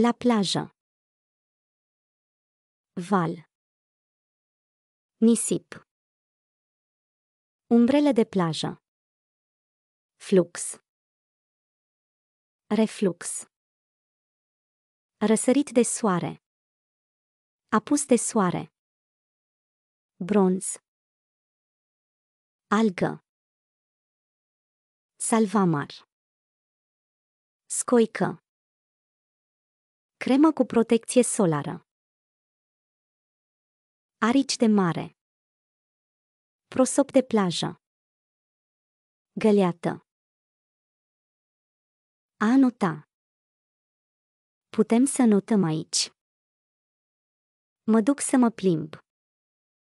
La plajă. Val. Nisip. Umbrele de plajă. Flux. Reflux. Răsărit de soare. Apus de soare. Bronz. Algă. Salvamar. Scoică. Cremă cu protecție solară. Arici de mare. Prosop de plajă. Găleată. A anota. Putem să notăm aici. Mă duc să mă plimb.